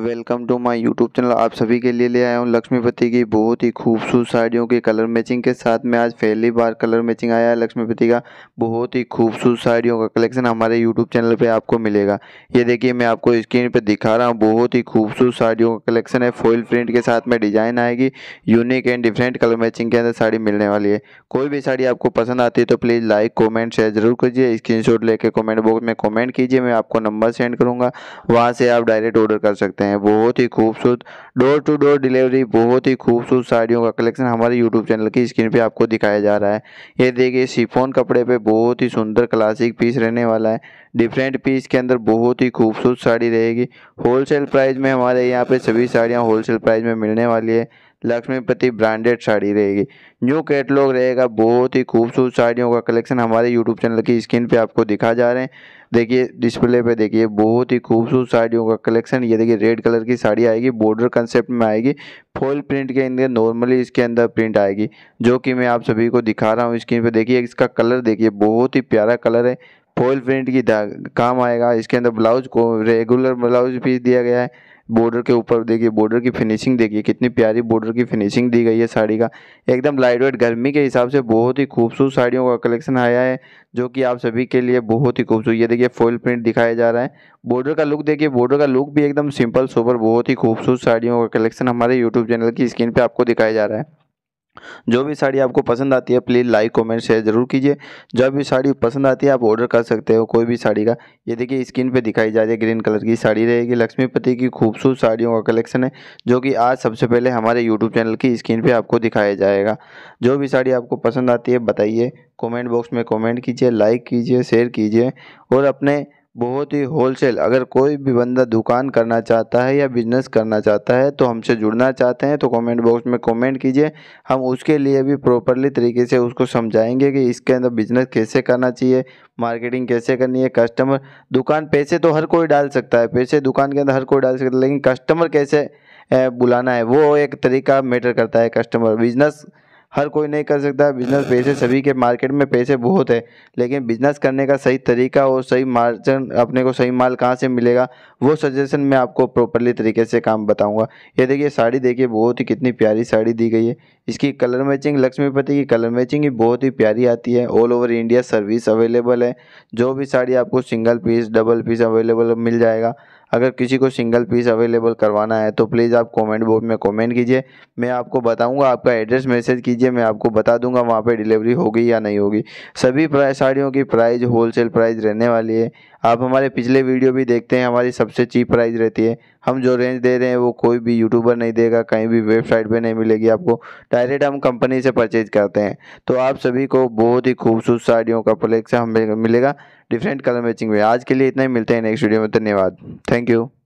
welcome to my YouTube channel आप सभी के लिए ले आया हूँ लक्ष्मीपति की बहुत ही खूबसूरत साड़ियों की कलर मैचिंग के साथ में आज पहली बार कलर मैचिंग आया है लक्ष्मीपति का बहुत ही खूबसूरत साड़ियों का कलेक्शन हमारे यूट्यूब चैनल पे आपको मिलेगा ये देखिए मैं आपको स्क्रीन पे दिखा रहा हूँ बहुत ही खूबसूरत साड़ियों का कलेक्शन है फॉइल प्रिंट के साथ में डिजाइन आएगी unique and different colour matching के अंदर साड़ी मिलने वाली है कोई भी साड़ी आपको पसंद आती है तो प्लीज़ लाइक कॉमेंट शेयर जरूर कीजिए स्क्रीन लेके कॉमेंट बॉक्स में कॉमेंट कीजिए मैं आपको नंबर सेंड करूँगा वहाँ से आप डायरेक्ट ऑर्डर कर सकते हैं सकते हैं बहुत ही खूबसूरत डोर टू डोर डिलीवरी बहुत ही खूबसूरत साड़ियों का कलेक्शन हमारे यूट्यूब चैनल की स्क्रीन पे आपको दिखाया जा रहा है ये देखिए शिफोन कपड़े पे बहुत ही सुंदर क्लासिक पीस रहने वाला है डिफरेंट पीस के अंदर बहुत ही खूबसूरत साड़ी रहेगी होलसेल प्राइस में हमारे यहाँ पे सभी साड़ियाँ होलसेल प्राइस में मिलने वाली है लक्ष्मीपति ब्रांडेड साड़ी रहेगी जो कैटलॉग रहेगा बहुत ही खूबसूरत साड़ियों का कलेक्शन हमारे यूट्यूब चैनल की स्क्रीन पे आपको दिखा जा रहे हैं देखिए डिस्प्ले पे देखिए बहुत ही खूबसूरत साड़ियों का कलेक्शन ये देखिए रेड कलर की साड़ी आएगी बॉर्डर कंसेप्ट में आएगी फॉल प्रिंट के अंदर नॉर्मली इसके अंदर प्रिंट आएगी जो कि मैं आप सभी को दिखा रहा हूँ स्क्रीन पर देखिए इसका कलर देखिए बहुत ही प्यारा कलर है फॉल प्रिंट की काम आएगा इसके अंदर ब्लाउज को रेगुलर ब्लाउज पीस दिया गया है बॉर्डर के ऊपर देखिए बॉर्डर की फिनिशिंग देखिए कितनी प्यारी बॉर्डर की फिनिशिंग दी गई है साड़ी का एकदम लाइट वेट गर्मी के हिसाब से बहुत ही खूबसूरत साड़ियों का कलेक्शन आया है जो कि आप सभी के लिए बहुत ही खूबसूरत ये देखिए फॉल प्रिंट दिखाया जा रहा है बॉर्डर का लुक देखिए बॉर्डर का लुक भी एकदम सिंपल सुपर बहुत ही खूबसूरत साड़ियों का कलेक्शन हमारे यूट्यूब चैनल की स्क्रीन पर आपको दिखाया जा रहा है जो भी साड़ी आपको पसंद आती है प्लीज़ लाइक कमेंट शेयर जरूर कीजिए जो भी साड़ी पसंद आती है आप ऑर्डर कर सकते हो कोई भी साड़ी का ये देखिए स्क्रीन पे दिखाई जा रही है ग्रीन कलर की साड़ी रहेगी लक्ष्मीपति की खूबसूरत साड़ियों का कलेक्शन है जो कि आज सबसे पहले हमारे यूट्यूब चैनल की स्क्रीन पर आपको दिखाया जाएगा जो भी साड़ी आपको पसंद आती है बताइए कॉमेंट बॉक्स में कॉमेंट कीजिए लाइक कीजिए शेयर कीजिए और अपने बहुत ही होलसेल अगर कोई भी बंदा दुकान करना चाहता है या बिजनेस करना चाहता है तो हमसे जुड़ना चाहते हैं तो कमेंट बॉक्स में कमेंट कीजिए हम उसके लिए भी प्रॉपरली तरीके से उसको समझाएंगे कि इसके अंदर बिजनेस कैसे करना चाहिए मार्केटिंग कैसे करनी है कस्टमर दुकान पैसे तो हर कोई डाल सकता है पैसे दुकान के अंदर हर कोई डाल सकता है लेकिन कस्टमर कैसे बुलाना है वो एक तरीका मैटर करता है कस्टमर बिजनेस हर कोई नहीं कर सकता बिजनेस पैसे सभी के मार्केट में पैसे बहुत है लेकिन बिजनेस करने का सही तरीका और सही मार्जिन अपने को सही माल कहाँ से मिलेगा वो सजेशन मैं आपको प्रॉपरली तरीके से काम बताऊँगा ये देखिए साड़ी देखिए बहुत ही कितनी प्यारी साड़ी दी गई है इसकी कलर मैचिंग लक्ष्मीपति की कलर मैचिंग ही बहुत ही प्यारी आती है all over India service available है जो भी साड़ी आपको single piece double piece available मिल जाएगा अगर किसी को सिंगल पीस अवेलेबल करवाना है तो प्लीज़ आप कमेंट बॉक्स में कमेंट कीजिए मैं आपको बताऊंगा आपका एड्रेस मैसेज कीजिए मैं आपको बता दूंगा वहाँ पे डिलीवरी होगी या नहीं होगी सभी साड़ियों की प्राइस होलसेल प्राइस रहने वाली है आप हमारे पिछले वीडियो भी देखते हैं हमारी सबसे चीप प्राइस रहती है हम जो रेंज दे रहे हैं वो कोई भी यूट्यूबर नहीं देगा कहीं भी वेबसाइट पे नहीं मिलेगी आपको डायरेक्ट हम कंपनी से परचेज करते हैं तो आप सभी को बहुत ही खूबसूरत साड़ियों का कलेक्शन हमें मिलेगा डिफरेंट कलर मैचिंग में आज के लिए इतना ही मिलते हैं नेक्स्ट वीडियो में धन्यवाद थैंक यू